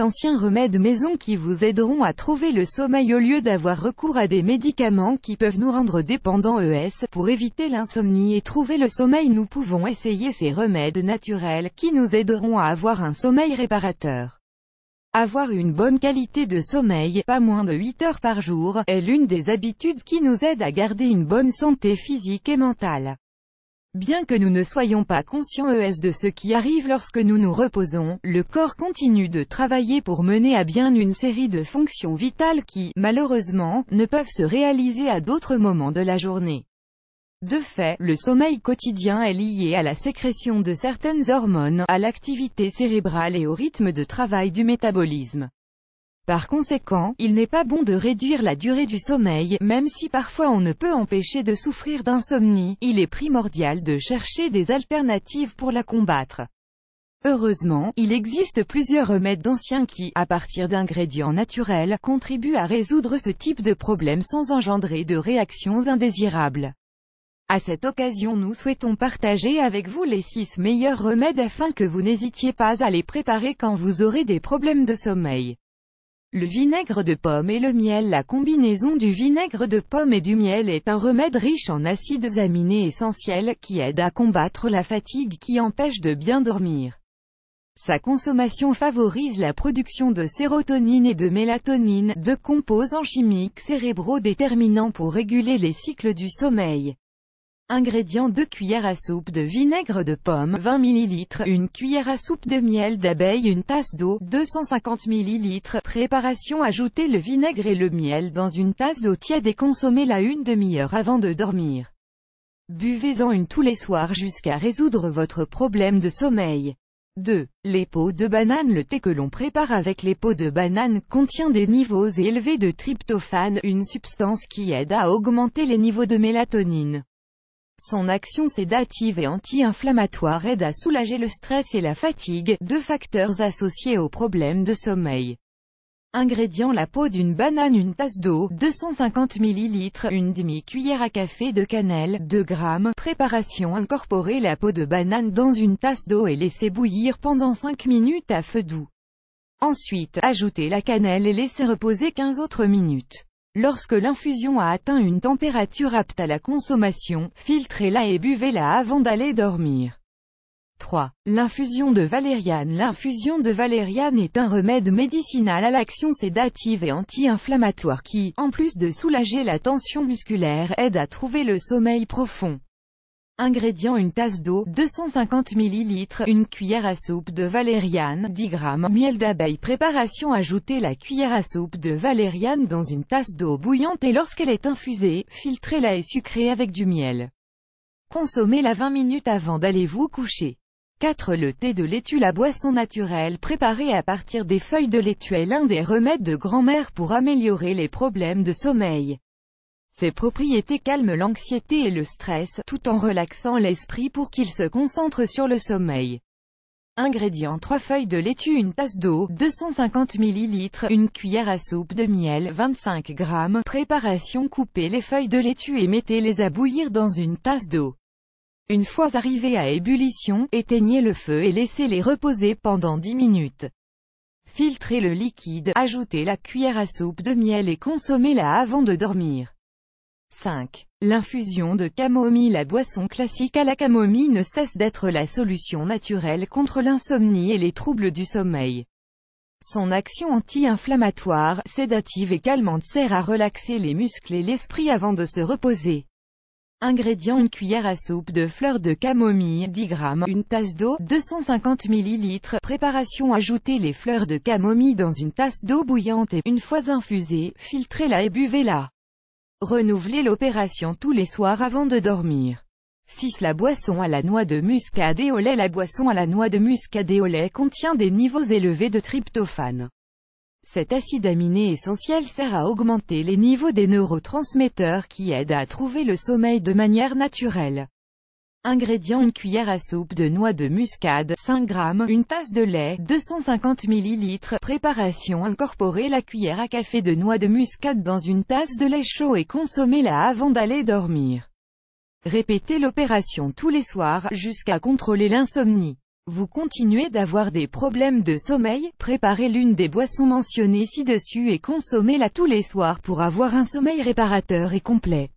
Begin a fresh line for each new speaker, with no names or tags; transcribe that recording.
anciens remèdes maison qui vous aideront à trouver le sommeil au lieu d'avoir recours à des médicaments qui peuvent nous rendre dépendants ES. Pour éviter l'insomnie et trouver le sommeil nous pouvons essayer ces remèdes naturels, qui nous aideront à avoir un sommeil réparateur. Avoir une bonne qualité de sommeil, pas moins de 8 heures par jour, est l'une des habitudes qui nous aide à garder une bonne santé physique et mentale. Bien que nous ne soyons pas conscients ES de ce qui arrive lorsque nous nous reposons, le corps continue de travailler pour mener à bien une série de fonctions vitales qui, malheureusement, ne peuvent se réaliser à d'autres moments de la journée. De fait, le sommeil quotidien est lié à la sécrétion de certaines hormones, à l'activité cérébrale et au rythme de travail du métabolisme. Par conséquent, il n'est pas bon de réduire la durée du sommeil, même si parfois on ne peut empêcher de souffrir d'insomnie, il est primordial de chercher des alternatives pour la combattre. Heureusement, il existe plusieurs remèdes d'anciens qui, à partir d'ingrédients naturels, contribuent à résoudre ce type de problème sans engendrer de réactions indésirables. À cette occasion nous souhaitons partager avec vous les 6 meilleurs remèdes afin que vous n'hésitiez pas à les préparer quand vous aurez des problèmes de sommeil. Le vinaigre de pomme et le miel La combinaison du vinaigre de pomme et du miel est un remède riche en acides aminés essentiels, qui aide à combattre la fatigue qui empêche de bien dormir. Sa consommation favorise la production de sérotonine et de mélatonine, deux composants chimiques cérébraux déterminants pour réguler les cycles du sommeil. Ingrédients 2 cuillères à soupe de vinaigre de pomme, 20 ml, 1 cuillère à soupe de miel d'abeille, une tasse d'eau, 250 ml. Préparation Ajoutez le vinaigre et le miel dans une tasse d'eau tiède et consommez-la une demi-heure avant de dormir. Buvez-en une tous les soirs jusqu'à résoudre votre problème de sommeil. 2. Les peaux de banane Le thé que l'on prépare avec les peaux de banane contient des niveaux élevés de tryptophane, une substance qui aide à augmenter les niveaux de mélatonine. Son action sédative et anti-inflammatoire aide à soulager le stress et la fatigue, deux facteurs associés aux problèmes de sommeil. Ingrédients La peau d'une banane Une tasse d'eau, 250 ml, une demi-cuillère à café de cannelle, 2 g. Préparation Incorporer la peau de banane dans une tasse d'eau et laisser bouillir pendant 5 minutes à feu doux. Ensuite, ajoutez la cannelle et laissez reposer 15 autres minutes. Lorsque l'infusion a atteint une température apte à la consommation, filtrez-la et buvez-la avant d'aller dormir. 3. L'infusion de valériane L'infusion de valériane est un remède médicinal à l'action sédative et anti-inflammatoire qui, en plus de soulager la tension musculaire, aide à trouver le sommeil profond. Ingrédients une tasse d'eau, 250 ml, une cuillère à soupe de valériane, 10 g, miel d'abeille Préparation Ajoutez la cuillère à soupe de valériane dans une tasse d'eau bouillante et lorsqu'elle est infusée, filtrez-la et sucrez avec du miel. Consommez-la 20 minutes avant d'aller vous coucher. 4. Le thé de laitue La boisson naturelle préparée à partir des feuilles de laitue est l'un des remèdes de grand-mère pour améliorer les problèmes de sommeil. Ces propriétés calment l'anxiété et le stress, tout en relaxant l'esprit pour qu'il se concentre sur le sommeil. Ingrédients 3 feuilles de laitue Une tasse d'eau, 250 ml, Une cuillère à soupe de miel, 25 g Préparation Coupez les feuilles de laitue et mettez-les à bouillir dans une tasse d'eau. Une fois arrivées à ébullition, éteignez le feu et laissez-les reposer pendant 10 minutes. Filtrez le liquide, ajoutez la cuillère à soupe de miel et consommez-la avant de dormir. 5. L'infusion de camomille La boisson classique à la camomille ne cesse d'être la solution naturelle contre l'insomnie et les troubles du sommeil. Son action anti-inflammatoire, sédative et calmante sert à relaxer les muscles et l'esprit avant de se reposer. Ingrédients Une cuillère à soupe de fleurs de camomille, 10 g, une tasse d'eau, 250 ml. Préparation Ajoutez les fleurs de camomille dans une tasse d'eau bouillante et, une fois infusée, filtrez-la et buvez-la. Renouvelez l'opération tous les soirs avant de dormir. 6. La boisson à la noix de muscade au lait La boisson à la noix de muscade au lait contient des niveaux élevés de tryptophane. Cet acide aminé essentiel sert à augmenter les niveaux des neurotransmetteurs qui aident à trouver le sommeil de manière naturelle. Ingrédients une cuillère à soupe de noix de muscade, 5 g, une tasse de lait, 250 ml. Préparation Incorporez la cuillère à café de noix de muscade dans une tasse de lait chaud et consommez la avant d'aller dormir. Répétez l'opération tous les soirs, jusqu'à contrôler l'insomnie. Vous continuez d'avoir des problèmes de sommeil, préparez l'une des boissons mentionnées ci-dessus et consommez-la tous les soirs pour avoir un sommeil réparateur et complet.